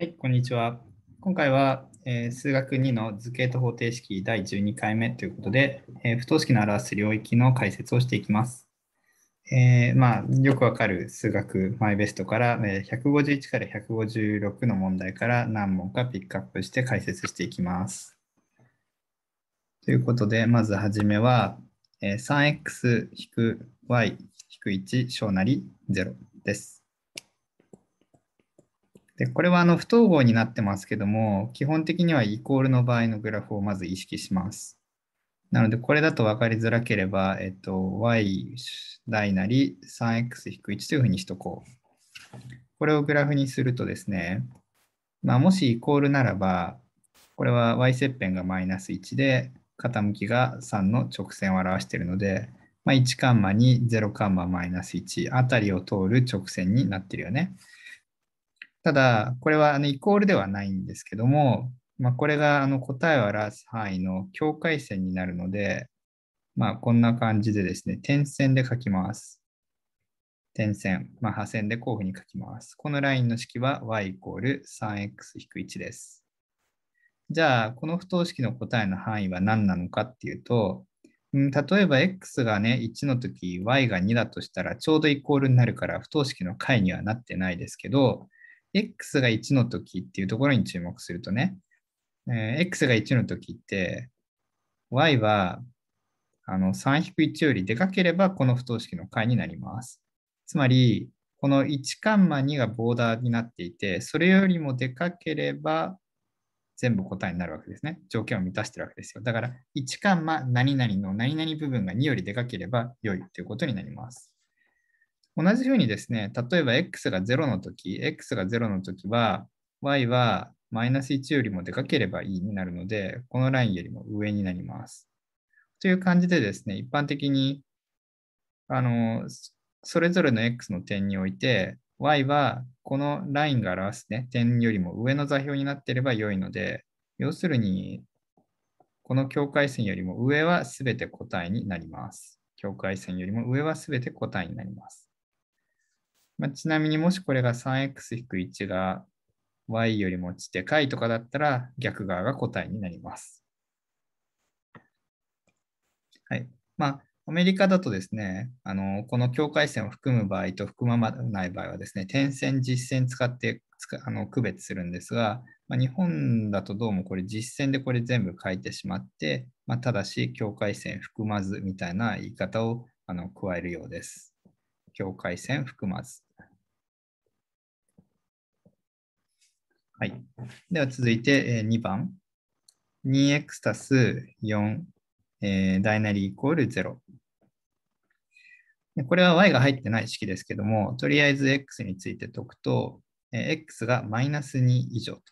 はい、こんにちは。今回は、えー、数学2の図形と方程式第12回目ということで、えー、不等式の表す領域の解説をしていきます。えー、まあ、よくわかる数学マイベストから、え151から156の問題から何問かピックアップして解説していきます。ということで、まずはじめは、え 3x-y-1 小なり0です。で、これはあの不等号になってますけども、基本的にはイコールの場合のグラフをまず意識します。なので、これだと分かりづらければ、えっと、y 大なり 3x-1 というふうにしとこう。これをグラフにするとですね、まあ、もしイコールならば、これは y 切片がマイナス1で、傾きが3の直線を表しているので、まあ、1カンマ2、0カンママイナス1あたりを通る直線になってるよね。ただ、これはあのイコールではないんですけども、まあ、これがあの答えを表す範囲の境界線になるので、まあ、こんな感じでですね、点線で書きます。点線、まあ、破線でこういうふうに書きます。このラインの式は y イコール 3x-1 です。じゃあ、この不等式の答えの範囲は何なのかっていうと、ん、例えば x がね、1の時、y が2だとしたら、ちょうどイコールになるから、不等式の解にはなってないですけど、x が1の時っていうところに注目するとね、えー、x が1の時って、y はあの3-1よりでかければこの不等式の解になります。つまり、この1カンマ2がボーダーになっていて、それよりもでかければ全部答えになるわけですね。条件を満たしてるわけですよ。だから、1カンマ何々の何々部分が2よりでかければ良いということになります。同じようにですね、例えば x が0の時、x が0の時は、y はマイナス1よりもでかければいいになるので、このラインよりも上になります。という感じでですね、一般的に、あの、それぞれの x の点において、y はこのラインが表す、ね、点よりも上の座標になっていれば良いので、要するに、この境界線よりも上は全て答えになります。境界線よりも上は全て答えになります。まあ、ちなみにもしこれが 3x-1 が y よりもちでかいとかだったら逆側が答えになります。はい。まあ、アメリカだとですね、あのこの境界線を含む場合と含まない場合はですね、点線、実線使ってあの区別するんですが、まあ、日本だとどうもこれ実線でこれ全部書いてしまって、まあ、ただし境界線含まずみたいな言い方をあの加えるようです。境界線含まず。はい。では続いて2番。2x す4、え大なりイコール0。これは y が入ってない式ですけども、とりあえず x について解くと、え x がマイナス2以上と。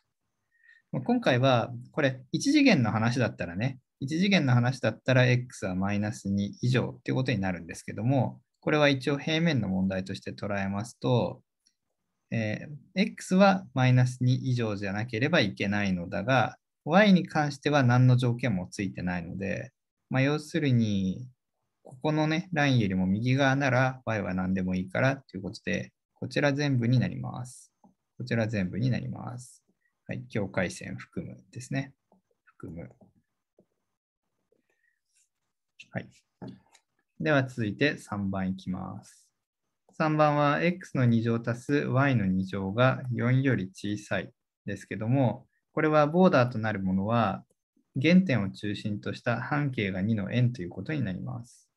今回は、これ、1次元の話だったらね、1次元の話だったら x はマイナス2以上っていうことになるんですけども、これは一応平面の問題として捉えますと、えー、x はマイナス2以上じゃなければいけないのだが、y に関しては何の条件もついてないので、まあ、要するに、ここのね、ラインよりも右側なら y は何でもいいからということで、こちら全部になります。こちら全部になります。はい、境界線含むですね。含む。はい。では続いて3番いきます。3番は x の2乗足す y の2乗が4より小さいですけども、これはボーダーとなるものは原点を中心とした半径が2の円ということになります。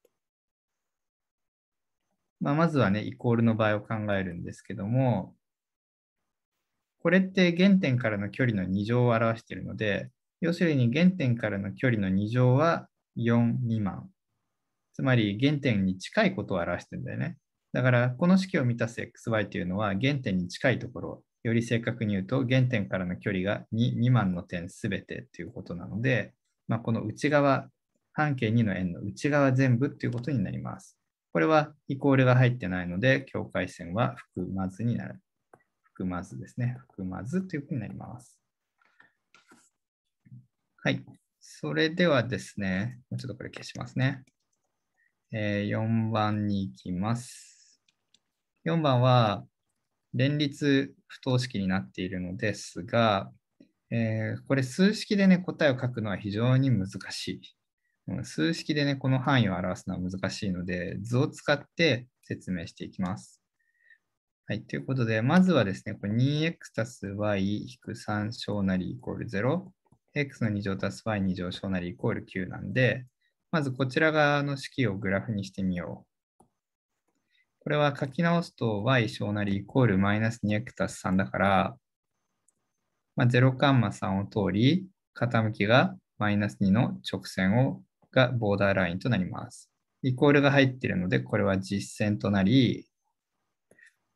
まあ、まずはね、イコールの場合を考えるんですけども、これって原点からの距離の2乗を表しているので、要するに原点からの距離の2乗は4未満。つまり原点に近いことを表してるんだよね。だから、この式を満たす xy というのは原点に近いところ、より正確に言うと原点からの距離が 2, 2万の点すべてということなので、まあ、この内側、半径2の円の内側全部ということになります。これはイコールが入ってないので、境界線は含まずになる。含まずですね。含まずというふうになります。はい。それではですね、ちょっとこれ消しますね。えー、4番に行きます。4番は、連立不等式になっているのですが、えー、これ数式でね、答えを書くのは非常に難しい。数式でね、この範囲を表すのは難しいので、図を使って説明していきます。はい、ということで、まずはですね、2x たす y-3 小なりイコール0、x の2乗たす y2 乗小なりイコール9なんで、まずこちら側の式をグラフにしてみよう。これは書き直すと y 小なりイコールマイナス 2x 足す3だから、まあ、0カンマ3を通り、傾きがマイナス2の直線をがボーダーラインとなります。イコールが入っているので、これは実線となり、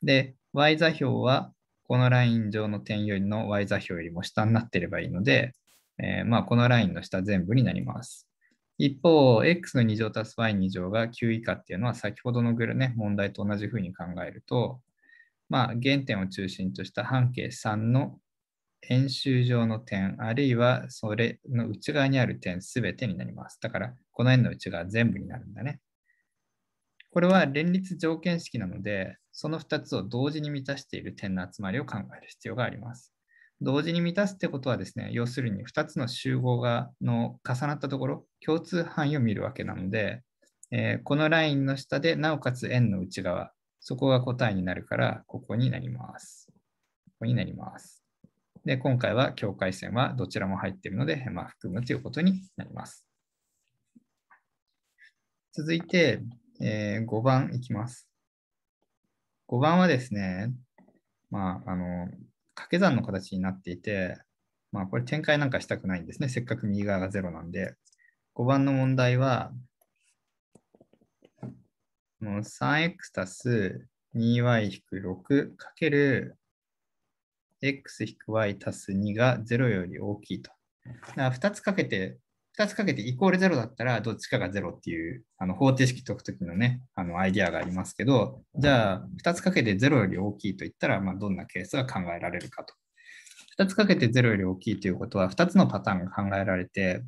で、y 座標はこのライン上の点よりの y 座標よりも下になっていればいいので、えー、まあこのラインの下全部になります。一方、x の2乗足す y 2乗が9以下っていうのは先ほどのグルね、問題と同じふうに考えると、まあ、原点を中心とした半径3の円周上の点、あるいはそれの内側にある点すべてになります。だから、この円の内側全部になるんだね。これは連立条件式なので、その2つを同時に満たしている点の集まりを考える必要があります。同時に満たすってことはですね、要するに2つの集合がの重なったところ、共通範囲を見るわけなので、えー、このラインの下で、なおかつ円の内側、そこが答えになるから、ここになります。ここになります。で、今回は境界線はどちらも入っているので、まあ、含むということになります。続いて、えー、5番いきます。5番はですね、まあ、あの、掛け算の形になっていて、まあ、これ展開なんかしたくないんですね。せっかく右側が0なんで。5番の問題は、3x たす 2y-6 かける x-y たす2が0より大きいと。だから2つかけて2つかけてイコール0だったら、どっちかが0っていうあの方程式解くときのね、あのアイディアがありますけど、じゃあ、2つかけて0より大きいといったら、まあ、どんなケースが考えられるかと。2つかけて0より大きいということは、2つのパターンが考えられて、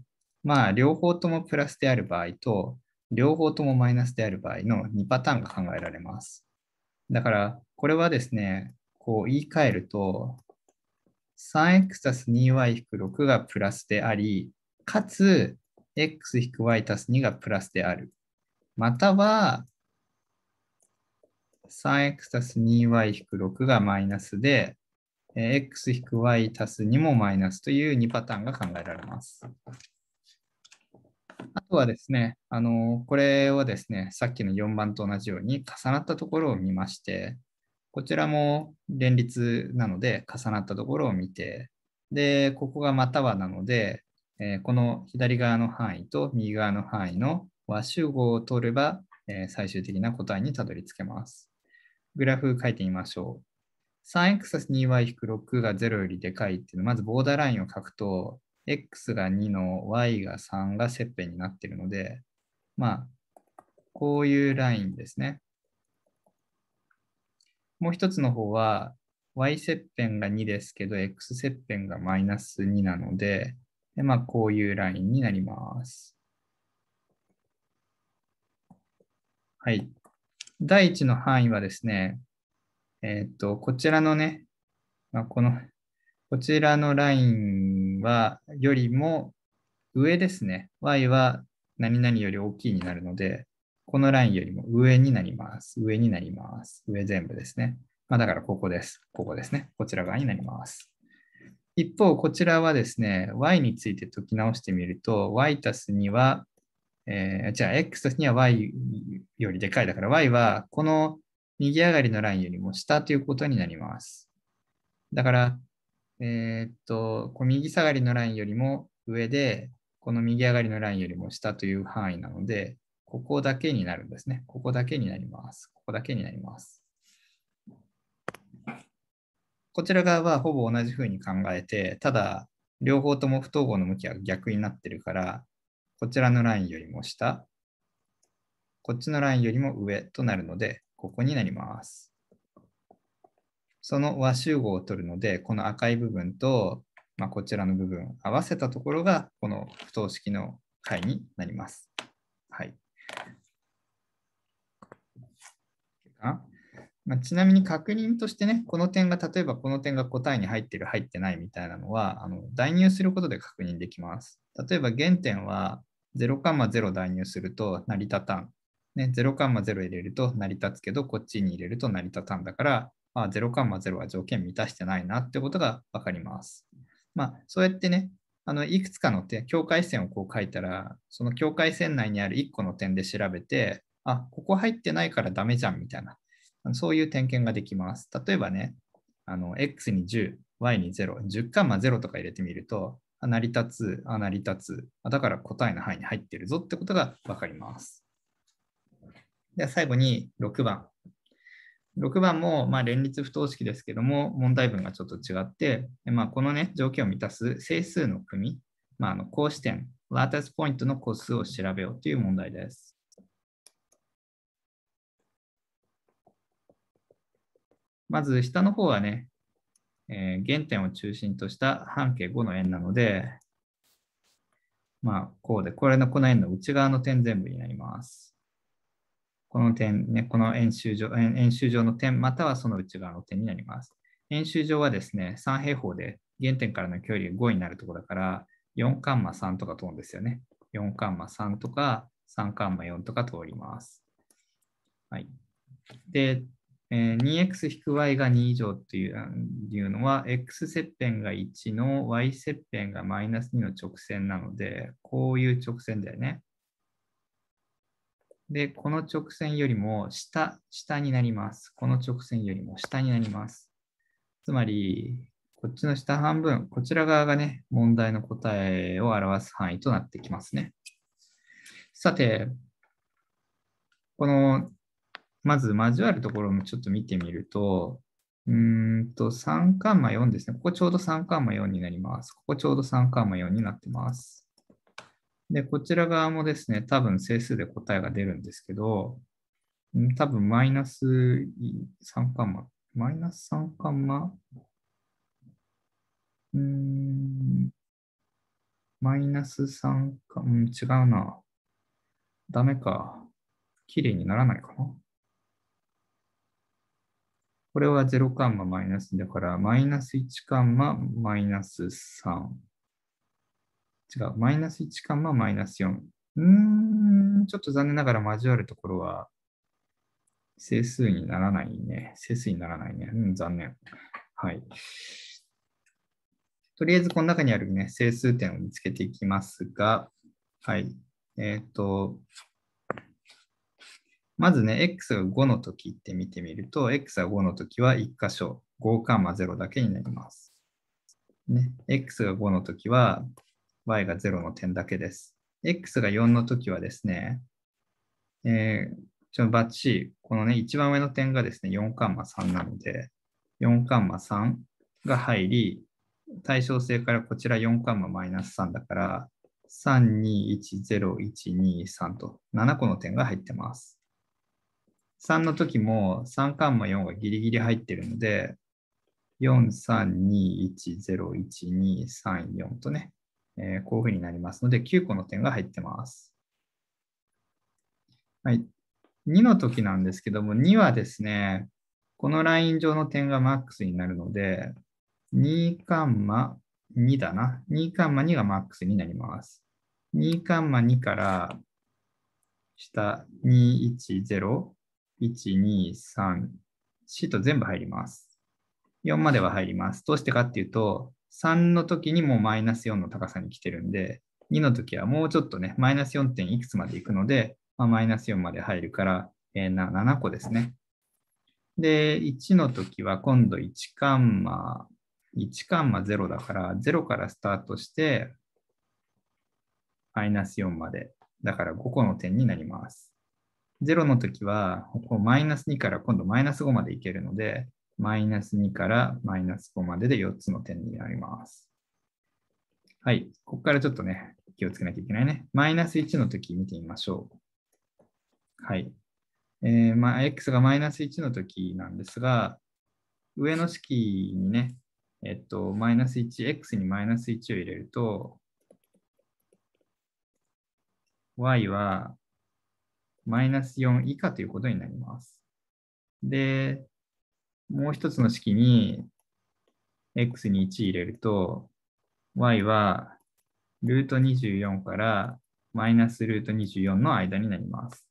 まあ、両方ともプラスである場合と、両方ともマイナスである場合の2パターンが考えられます。だから、これはですね、こう言い換えると、3x たす 2y 引く6がプラスであり、かつ、x-y たす2がプラスである。または、3x たす 2y 引く6がマイナスで、x 引く y たす2もマイナスという2パターンが考えられます。あとはですね、あのこれをですね、さっきの4番と同じように重なったところを見まして、こちらも連立なので重なったところを見て、で、ここがまたはなので、えー、この左側の範囲と右側の範囲の和集合を取れば、えー、最終的な答えにたどり着けます。グラフ書いてみましょう。3x-2y-6 が0よりでかいっていうのは、まずボーダーラインを書くと、x が2の y が3が切片になっているので、まあ、こういうラインですね。もう一つの方は、y 切片が2ですけど、x 切片がマイナス2なので、で、まあ、こういうラインになります。はい。第1の範囲はですね、えっ、と、こちらのね、まあ、この、こちらのラインは、よりも上ですね。y は何々より大きいになるので、このラインよりも上になります。上になります。上全部ですね。まあ、だからここです。ここですね。こちら側になります。一方、こちらはですね、y について解き直してみると、y たすには、えー、じゃあ x たすには y よりでかい。だから y はこの右上がりのラインよりも下ということになります。だから、えー、っと、こ右下がりのラインよりも上で、この右上がりのラインよりも下という範囲なので、ここだけになるんですね。ここだけになります。ここだけになります。こちら側はほぼ同じふうに考えて、ただ、両方とも不等号の向きは逆になってるから、こちらのラインよりも下、こっちのラインよりも上となるので、ここになります。その和集合を取るので、この赤い部分と、まあ、こちらの部分合わせたところが、この不等式の解になります。はい。いいまあ、ちなみに確認としてね、この点が例えばこの点が答えに入ってる、入ってないみたいなのは、あの代入することで確認できます。例えば原点は0,0代入すると成り立たん。ね、0,0入れると成り立つけど、こっちに入れると成り立たんだから、あ0,0は条件満たしてないなってことが分かります。まあ、そうやってね、あのいくつかの点、境界線をこう書いたら、その境界線内にある1個の点で調べて、あ、ここ入ってないからダメじゃんみたいな、そういう点検ができます。例えばね、あの X に10、Y に0、10カンマ0とか入れてみると、成り立つ、あ成り立つあ、だから答えの範囲に入ってるぞってことが分かります。では最後に6番。6番もま連立不等式ですけども、問題文がちょっと違って、まあ、この、ね、条件を満たす整数の組、まあ、あの格子点、ラーテスポイントの個数を調べようという問題です。まず下の方はね、えー、原点を中心とした半径5の円なので、まあ、こうで、これのこの円の内側の点全部になります。この点、ね、この円周上円円周上の点、またはその内側の点になります。円周上はですね、3平方で原点からの距離が5になるところだから、4カンマ3とか通るんですよね。4カンマ3とか、3カンマ4とか通ります。はい。で、えー、2x-y が2以上というのは、x 切片が1の y 切片がマイナス2の直線なので、こういう直線だよね。で、この直線よりも下、下になります。この直線よりも下になります。つまり、こっちの下半分、こちら側がね、問題の答えを表す範囲となってきますね。さて、このまず交わるところもちょっと見てみると、うんと3カンマ4ですね。ここちょうど3カンマ4になります。ここちょうど3カンマ4になってます。で、こちら側もですね、多分整数で答えが出るんですけど、多分マイナス3カンマ、マイナス3カンマ、うん、マイナス3カン、うん、違うな。ダメか。綺麗にならないかな。これは0カンママイナスだから、マイナス1カンママイナス3。違う、マイナス1カンママイナス4。うーん、ちょっと残念ながら交わるところは整数にならないね。整数にならないね。うん、残念。はい。とりあえず、この中にあるね、整数点を見つけていきますが、はい。えっ、ー、と、まずね、x が5の時って見てみると、x が5の時は1箇所、5,0だけになります。ね、x が5の時は y が0の点だけです。x が4の時はですね、えー、ちょバッチリ、このね、一番上の点がですね、4,3なので、4,3が入り、対称性からこちら4カンママイナス3だから、3210123と7個の点が入ってます。3の時も3カンマ4がギリギリ入ってるので、432101234とね、えー、こういうふうになりますので、9個の点が入ってます。はい。2の時なんですけども、2はですね、このライン上の点がマックスになるので、2カンマ2だな。2カンマ2がマックスになります。2カンマ2から下210 1、2、3、シート全部入ります。4までは入ります。どうしてかっていうと、3の時にもうマイナス4の高さに来てるんで、2の時はもうちょっとね、マイナス 4. 点いくつまで行くので、まあ、マイナス4まで入るから、えー、7個ですね。で、1の時は今度1カンマ、1カンマ0だから、0からスタートして、マイナス4まで、だから5個の点になります。0の時は、ここマイナス2から今度マイナス5までいけるので、マイナス2からマイナス5までで4つの点になります。はい、ここからちょっとね、気をつけなきゃいけないね。マイナス1の時見てみましょう。はい。えー、まあ、x がマイナス1の時なんですが、上の式にね、えっと、マイナス 1x にマイナス1を入れると、y はマイナス4以下ということになります。で、もう一つの式に x に1入れると、y はルート24からマイナスルート24の間になります。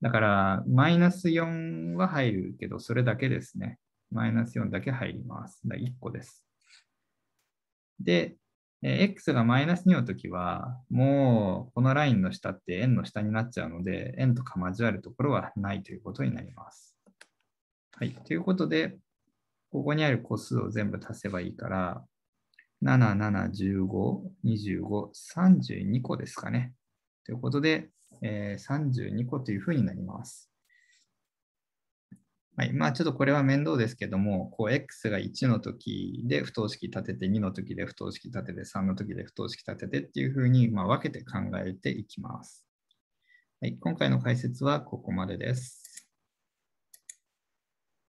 だから、マイナス4は入るけど、それだけですね。マイナス4だけ入ります。だ1個です。で、え x がマイナス2の時は、もうこのラインの下って円の下になっちゃうので、円とか交わるところはないということになります。はい。ということで、ここにある個数を全部足せばいいから、7、7、15、25、32個ですかね。ということで、えー、32個というふうになります。はい、まあちょっとこれは面倒ですけども、こう X が1の時で不等式立てて、2の時で不等式立てて、3の時で不等式立ててっていうふうにま分けて考えていきます。はい、今回の解説はここまでです。